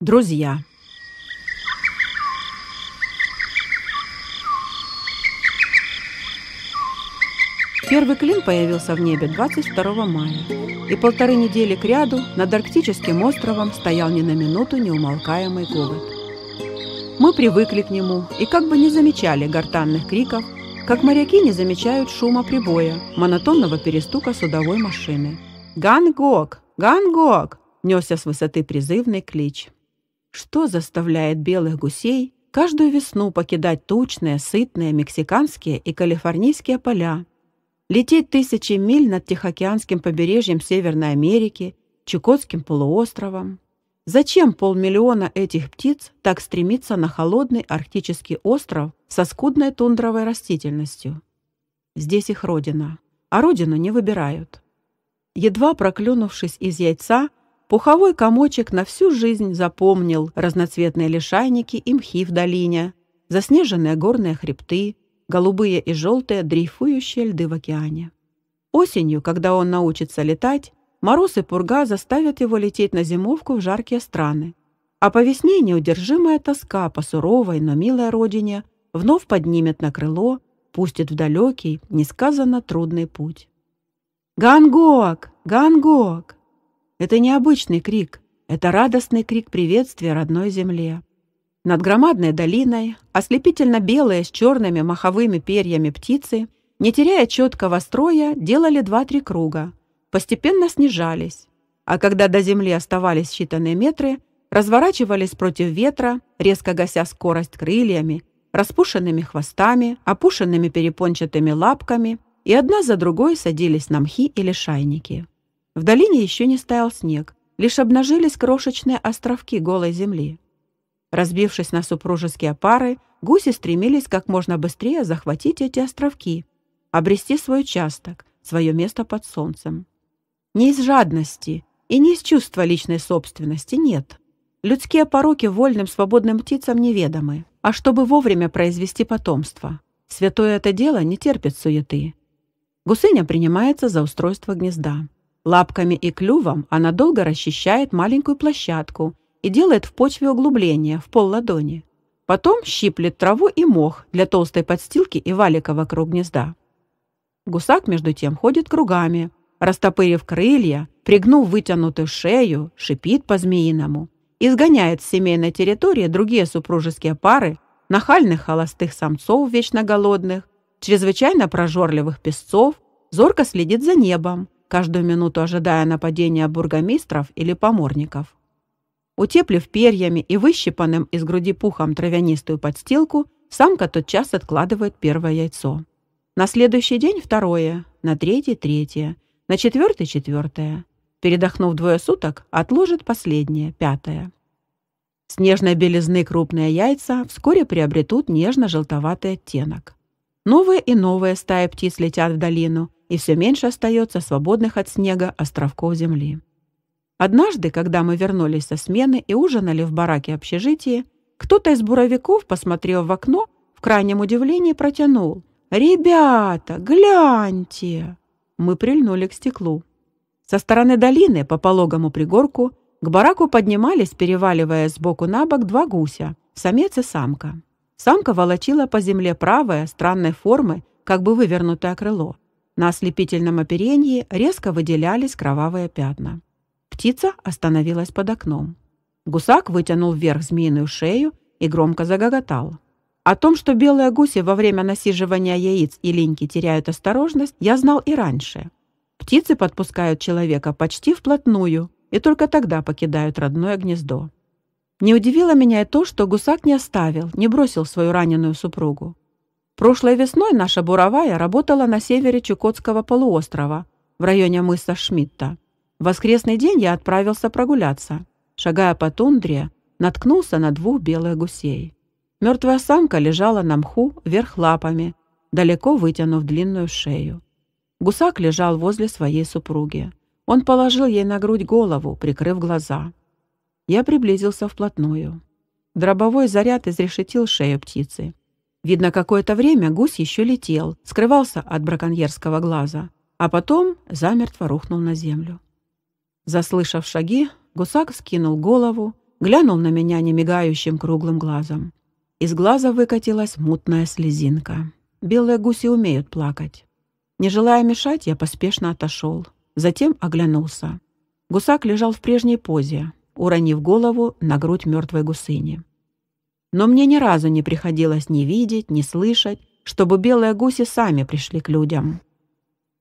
Друзья. Первый клин появился в небе 22 мая, и полторы недели кряду над Арктическим островом стоял ни на минуту неумолкаемый голод. Мы привыкли к нему и как бы не замечали гортанных криков, как моряки не замечают шума прибоя, монотонного перестука судовой машины. «Гангок! Гангок!» – несся с высоты призывный клич. Что заставляет белых гусей каждую весну покидать тучные, сытные мексиканские и калифорнийские поля, лететь тысячи миль над Тихоокеанским побережьем Северной Америки, Чукотским полуостровом? Зачем полмиллиона этих птиц так стремится на холодный арктический остров со скудной тундровой растительностью? Здесь их родина, а родину не выбирают. Едва проклюнувшись из яйца, Пуховой комочек на всю жизнь запомнил разноцветные лишайники и мхи в долине, заснеженные горные хребты, голубые и желтые дрейфующие льды в океане. Осенью, когда он научится летать, мороз и пурга заставят его лететь на зимовку в жаркие страны. А по весне неудержимая тоска по суровой, но милой родине вновь поднимет на крыло, пустит в далекий, несказанно трудный путь. «Гангок! Гангок!» Это необычный крик, это радостный крик приветствия родной земле. Над громадной долиной, ослепительно белые с черными маховыми перьями птицы, не теряя четкого строя, делали два-три круга, постепенно снижались, а когда до земли оставались считанные метры, разворачивались против ветра, резко гася скорость крыльями, распушенными хвостами, опушенными перепончатыми лапками и одна за другой садились на мхи или шайники. В долине еще не стоял снег, лишь обнажились крошечные островки голой земли. Разбившись на супружеские пары, гуси стремились как можно быстрее захватить эти островки, обрести свой участок, свое место под солнцем. Не из жадности и не из чувства личной собственности, нет. Людские пороки вольным свободным птицам неведомы, а чтобы вовремя произвести потомство. Святое это дело не терпит суеты. Гусыня принимается за устройство гнезда. Лапками и клювом она долго расчищает маленькую площадку и делает в почве углубление в пол ладони. Потом щиплет траву и мох для толстой подстилки и валика вокруг гнезда. Гусак, между тем, ходит кругами, растопырив крылья, пригнув вытянутую шею, шипит по-змеиному. Изгоняет с семейной территории другие супружеские пары, нахальных холостых самцов вечно голодных, чрезвычайно прожорливых песцов, зорко следит за небом, каждую минуту ожидая нападения бургомистров или поморников. Утеплив перьями и выщипанным из груди пухом травянистую подстилку, самка тотчас откладывает первое яйцо. На следующий день второе, на третий – третье, на четвертый – четвертое. Передохнув двое суток, отложит последнее, пятое. С нежной белизны крупные яйца вскоре приобретут нежно-желтоватый оттенок. Новые и новые стаи птиц летят в долину, и все меньше остается свободных от снега островков земли. Однажды, когда мы вернулись со смены и ужинали в бараке общежития, кто-то из буровиков, посмотрев в окно, в крайнем удивлении протянул. «Ребята, гляньте!» Мы прильнули к стеклу. Со стороны долины по пологому пригорку к бараку поднимались, переваливая сбоку на бок, два гуся — самец и самка. Самка волочила по земле правое, странной формы, как бы вывернутое крыло — на ослепительном оперении резко выделялись кровавые пятна. Птица остановилась под окном. Гусак вытянул вверх змеиную шею и громко загоготал. О том, что белые гуси во время насиживания яиц и линьки теряют осторожность, я знал и раньше. Птицы подпускают человека почти вплотную и только тогда покидают родное гнездо. Не удивило меня и то, что гусак не оставил, не бросил свою раненую супругу. Прошлой весной наша буровая работала на севере Чукотского полуострова, в районе мыса Шмидта. В воскресный день я отправился прогуляться. Шагая по тундре, наткнулся на двух белых гусей. Мертвая самка лежала на мху вверх лапами, далеко вытянув длинную шею. Гусак лежал возле своей супруги. Он положил ей на грудь голову, прикрыв глаза. Я приблизился вплотную. Дробовой заряд изрешетил шею птицы. Видно, какое-то время гусь еще летел, скрывался от браконьерского глаза, а потом замертво рухнул на землю. Заслышав шаги, гусак скинул голову, глянул на меня немигающим круглым глазом. Из глаза выкатилась мутная слезинка. Белые гуси умеют плакать. Не желая мешать, я поспешно отошел. Затем оглянулся. Гусак лежал в прежней позе, уронив голову на грудь мертвой гусыни но мне ни разу не приходилось ни видеть, ни слышать, чтобы белые гуси сами пришли к людям.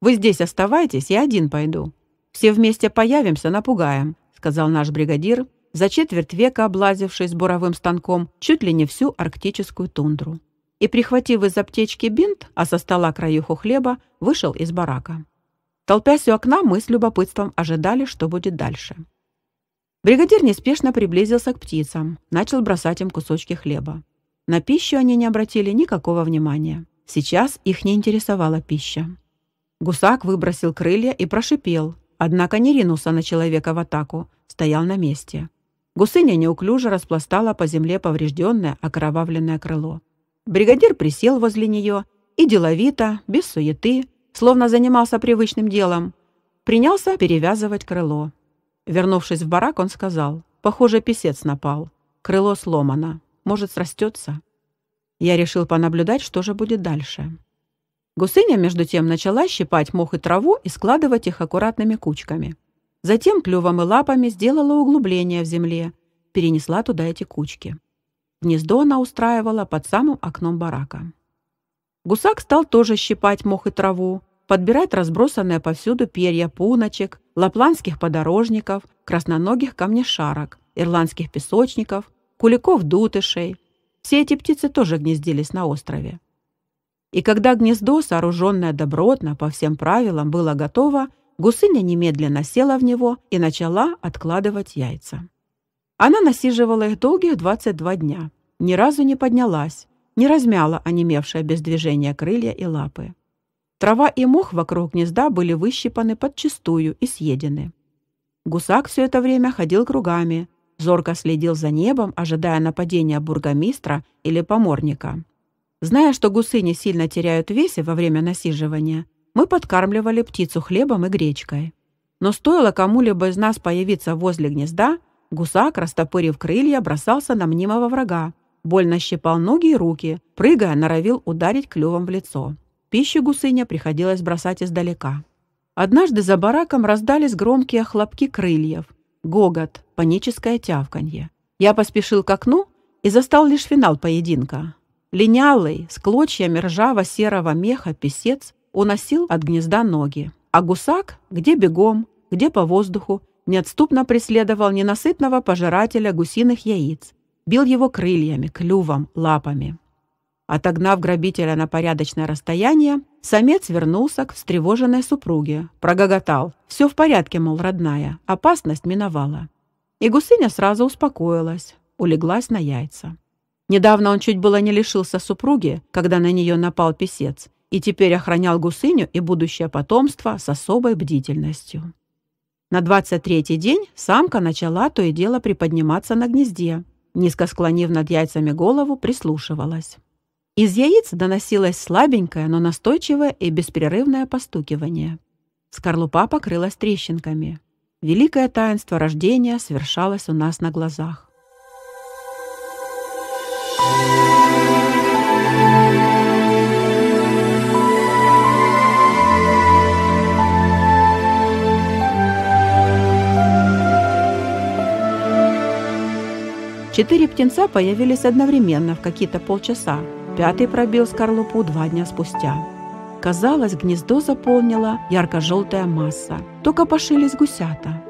«Вы здесь оставайтесь, я один пойду. Все вместе появимся, напугаем», — сказал наш бригадир, за четверть века облазившись буровым станком чуть ли не всю арктическую тундру. И, прихватив из аптечки бинт, а со стола краюху хлеба, вышел из барака. Толпясь у окна, мы с любопытством ожидали, что будет дальше. Бригадир неспешно приблизился к птицам, начал бросать им кусочки хлеба. На пищу они не обратили никакого внимания. Сейчас их не интересовала пища. Гусак выбросил крылья и прошипел, однако не ринулся на человека в атаку, стоял на месте. Гусыня неуклюже распластала по земле поврежденное окровавленное крыло. Бригадир присел возле нее и деловито, без суеты, словно занимался привычным делом, принялся перевязывать крыло. Вернувшись в барак, он сказал, «Похоже, писец напал. Крыло сломано. Может, срастется?» Я решил понаблюдать, что же будет дальше. Гусыня, между тем, начала щипать мох и траву и складывать их аккуратными кучками. Затем клювом и лапами сделала углубление в земле, перенесла туда эти кучки. Гнездо она устраивала под самым окном барака. Гусак стал тоже щипать мох и траву, подбирает разбросанное повсюду перья пуночек, лапландских подорожников, красноногих камнешарок, ирландских песочников, куликов-дутышей. Все эти птицы тоже гнездились на острове. И когда гнездо, сооруженное добротно, по всем правилам, было готово, гусыня немедленно села в него и начала откладывать яйца. Она насиживала их долгих 22 дня, ни разу не поднялась, не размяла онемевшее без движения крылья и лапы. Трава и мох вокруг гнезда были выщипаны подчистую и съедены. Гусак все это время ходил кругами, зорко следил за небом, ожидая нападения бургомистра или поморника. Зная, что гусы не сильно теряют весе во время насиживания, мы подкармливали птицу хлебом и гречкой. Но стоило кому-либо из нас появиться возле гнезда, гусак, растопырив крылья, бросался на мнимого врага, больно щипал ноги и руки, прыгая, норовил ударить клювом в лицо. Пищу гусыня приходилось бросать издалека. Однажды за бараком раздались громкие хлопки крыльев, гогот, паническое тявканье. Я поспешил к окну и застал лишь финал поединка. Линялый, с клочьями ржаво-серого меха песец уносил от гнезда ноги, а гусак, где бегом, где по воздуху, неотступно преследовал ненасытного пожирателя гусиных яиц, бил его крыльями, клювом, лапами. Отогнав грабителя на порядочное расстояние, самец вернулся к встревоженной супруге, прогоготал. «Все в порядке, мол, родная, опасность миновала». И гусыня сразу успокоилась, улеглась на яйца. Недавно он чуть было не лишился супруги, когда на нее напал писец, и теперь охранял гусыню и будущее потомство с особой бдительностью. На 23-й день самка начала то и дело приподниматься на гнезде, низко склонив над яйцами голову, прислушивалась. Из яиц доносилось слабенькое, но настойчивое и беспрерывное постукивание. Скорлупа покрылась трещинками. Великое таинство рождения совершалось у нас на глазах. Четыре птенца появились одновременно в какие-то полчаса, Пятый пробил скорлупу два дня спустя. Казалось, гнездо заполнила ярко-желтая масса. Только пошились гусята.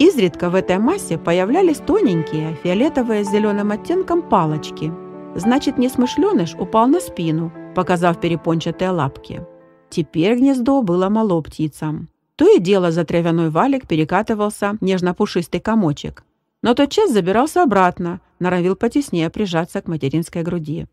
Изредка в этой массе появлялись тоненькие, фиолетовые с зеленым оттенком палочки. Значит, несмышленыш упал на спину, показав перепончатые лапки. Теперь гнездо было мало птицам. То и дело за травяной валик перекатывался нежно-пушистый комочек. Но тотчас забирался обратно, норовил потеснее прижаться к материнской груди.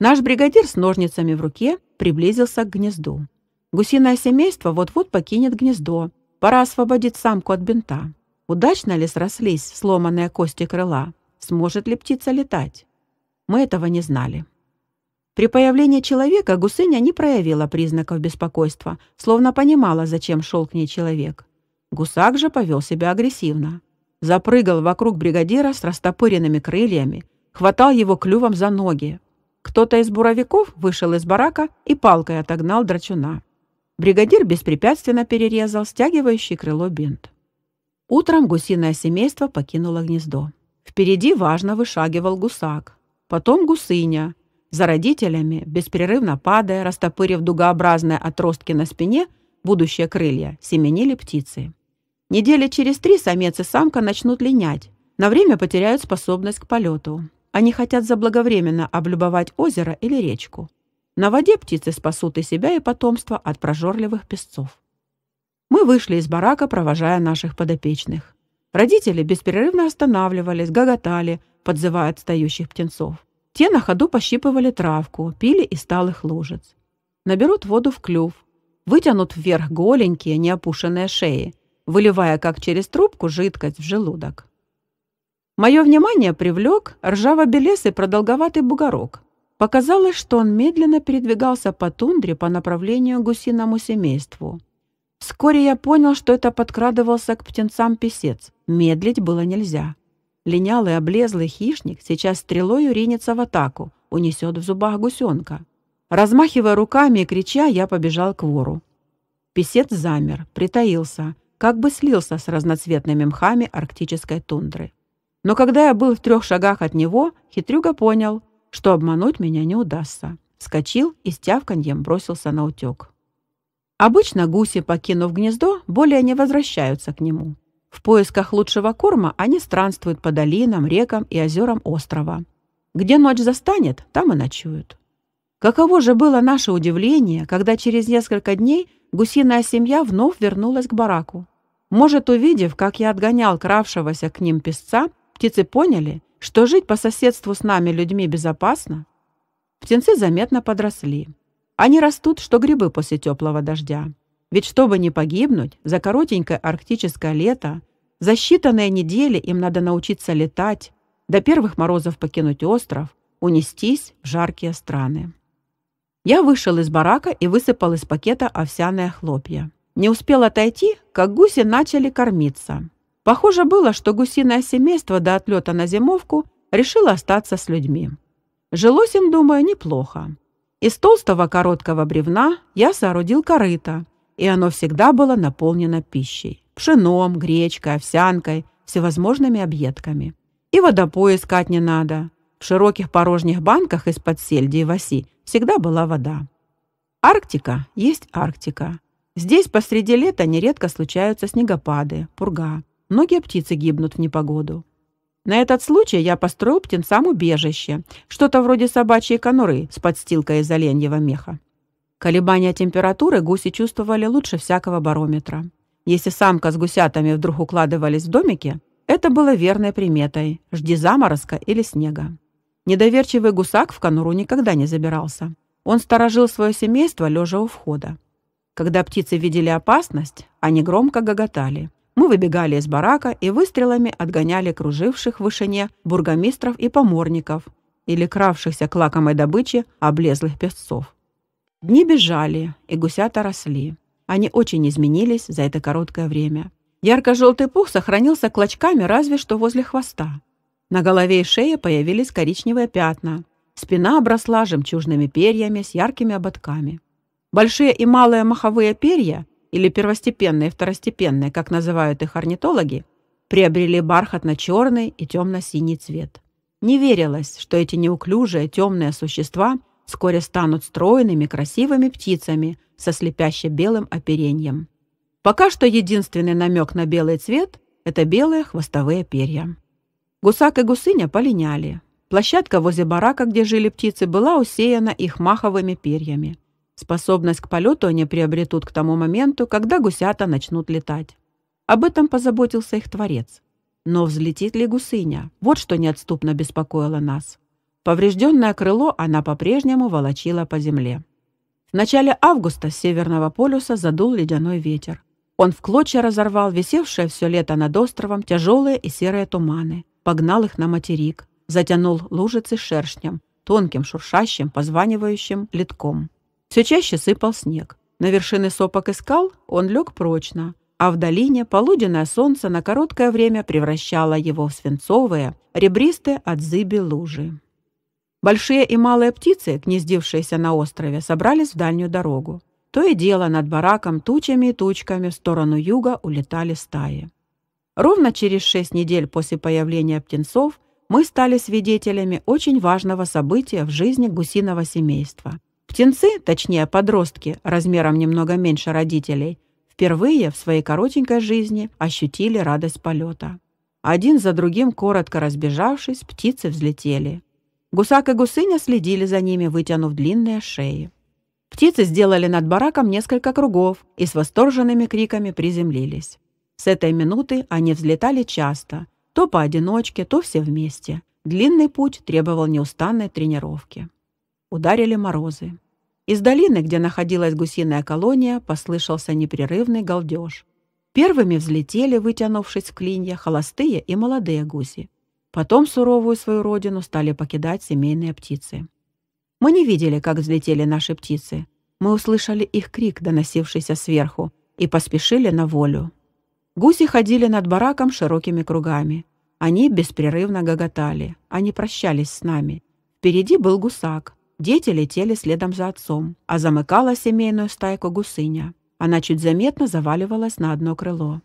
Наш бригадир с ножницами в руке приблизился к гнезду. Гусиное семейство вот-вот покинет гнездо. Пора освободить самку от бинта. Удачно ли срослись сломанные кости крыла? Сможет ли птица летать? Мы этого не знали. При появлении человека гусыня не проявила признаков беспокойства, словно понимала, зачем шел к ней человек. Гусак же повел себя агрессивно. Запрыгал вокруг бригадира с растопыренными крыльями, хватал его клювом за ноги, кто-то из буровиков вышел из барака и палкой отогнал драчуна. Бригадир беспрепятственно перерезал стягивающий крыло бинт. Утром гусиное семейство покинуло гнездо. Впереди важно вышагивал гусак, потом гусыня. За родителями, беспрерывно падая, растопырив дугообразные отростки на спине, будущие крылья, семенили птицы. Недели через три самец и самка начнут линять, на время потеряют способность к полету. Они хотят заблаговременно облюбовать озеро или речку. На воде птицы спасут и себя, и потомство от прожорливых песцов. Мы вышли из барака, провожая наших подопечных. Родители беспрерывно останавливались, гоготали, подзывая отстающих птенцов. Те на ходу пощипывали травку, пили из сталых лужиц. Наберут воду в клюв, вытянут вверх голенькие, неопушенные шеи, выливая, как через трубку, жидкость в желудок. Мое внимание привлек ржаво-белесый продолговатый бугорок. Показалось, что он медленно передвигался по тундре по направлению к гусиному семейству. Вскоре я понял, что это подкрадывался к птенцам писец. Медлить было нельзя. Ленялый облезлый хищник сейчас стрелой уринется в атаку, унесет в зубах гусенка. Размахивая руками и крича, я побежал к вору. Песец замер, притаился, как бы слился с разноцветными мхами арктической тундры. Но когда я был в трех шагах от него, хитрюга понял, что обмануть меня не удастся. Вскочил и с тявканьем бросился на утек. Обычно гуси, покинув гнездо, более не возвращаются к нему. В поисках лучшего корма они странствуют по долинам, рекам и озерам острова. Где ночь застанет, там и ночуют. Каково же было наше удивление, когда через несколько дней гусиная семья вновь вернулась к бараку. Может, увидев, как я отгонял кравшегося к ним песца, Птицы поняли, что жить по соседству с нами людьми безопасно. Птенцы заметно подросли. Они растут, что грибы после теплого дождя. Ведь чтобы не погибнуть, за коротенькое арктическое лето, за считанные недели им надо научиться летать, до первых морозов покинуть остров, унестись в жаркие страны. Я вышел из барака и высыпал из пакета овсяные хлопья. Не успел отойти, как гуси начали кормиться. Похоже было, что гусиное семейство до отлета на зимовку решило остаться с людьми. Жилось им, думаю, неплохо. Из толстого короткого бревна я соорудил корыто, и оно всегда было наполнено пищей. Пшеном, гречкой, овсянкой, всевозможными объедками. И водопой искать не надо. В широких порожних банках из-под сельди и васи всегда была вода. Арктика есть Арктика. Здесь посреди лета нередко случаются снегопады, пурга. Многие птицы гибнут в непогоду. На этот случай я построил птенцам убежище, что-то вроде собачьей конуры с подстилкой из оленьего меха. Колебания температуры гуси чувствовали лучше всякого барометра. Если самка с гусятами вдруг укладывались в домике, это было верной приметой – жди заморозка или снега. Недоверчивый гусак в конуру никогда не забирался. Он сторожил свое семейство, лежа у входа. Когда птицы видели опасность, они громко гоготали – мы выбегали из барака и выстрелами отгоняли круживших в вышине бургомистров и поморников или кравшихся к лакомой добыче облезлых песцов. Дни бежали, и гусята росли. Они очень изменились за это короткое время. Ярко-желтый пух сохранился клочками разве что возле хвоста. На голове и шее появились коричневые пятна. Спина обросла жемчужными перьями с яркими ободками. Большие и малые маховые перья или первостепенные и второстепенные, как называют их орнитологи, приобрели бархатно-черный и темно-синий цвет. Не верилось, что эти неуклюжие темные существа вскоре станут стройными красивыми птицами со слепяще белым оперением. Пока что единственный намек на белый цвет – это белые хвостовые перья. Гусак и гусыня полиняли. Площадка возле барака, где жили птицы, была усеяна их маховыми перьями – Способность к полету они приобретут к тому моменту, когда гусята начнут летать. Об этом позаботился их Творец. Но взлетит ли гусыня? Вот что неотступно беспокоило нас. Поврежденное крыло она по-прежнему волочила по земле. В начале августа с Северного полюса задул ледяной ветер. Он в клочья разорвал висевшие все лето над островом тяжелые и серые туманы, погнал их на материк, затянул лужицы шершнем, тонким шуршащим, позванивающим литком. Все чаще сыпал снег. На вершины сопок и скал он лег прочно, а в долине полуденное солнце на короткое время превращало его в свинцовые, ребристые от зыби лужи. Большие и малые птицы, гнездившиеся на острове, собрались в дальнюю дорогу. То и дело над бараком тучами и тучками в сторону юга улетали стаи. Ровно через шесть недель после появления птенцов мы стали свидетелями очень важного события в жизни гусиного семейства – Птенцы, точнее подростки, размером немного меньше родителей, впервые в своей коротенькой жизни ощутили радость полета. Один за другим, коротко разбежавшись, птицы взлетели. Гусак и гусыня следили за ними, вытянув длинные шеи. Птицы сделали над бараком несколько кругов и с восторженными криками приземлились. С этой минуты они взлетали часто, то поодиночке, то все вместе. Длинный путь требовал неустанной тренировки. Ударили морозы. Из долины, где находилась гусиная колония, послышался непрерывный галдеж. Первыми взлетели, вытянувшись в клинья, холостые и молодые гуси. Потом суровую свою родину стали покидать семейные птицы. Мы не видели, как взлетели наши птицы. Мы услышали их крик, доносившийся сверху, и поспешили на волю. Гуси ходили над бараком широкими кругами. Они беспрерывно гоготали. Они прощались с нами. Впереди был гусак. Дети летели следом за отцом, а замыкала семейную стайку гусыня. Она чуть заметно заваливалась на одно крыло.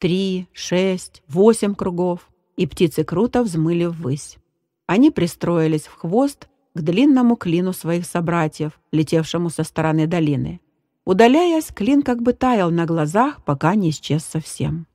Три, шесть, восемь кругов, и птицы круто взмыли ввысь. Они пристроились в хвост к длинному клину своих собратьев, летевшему со стороны долины. Удаляясь, клин как бы таял на глазах, пока не исчез совсем.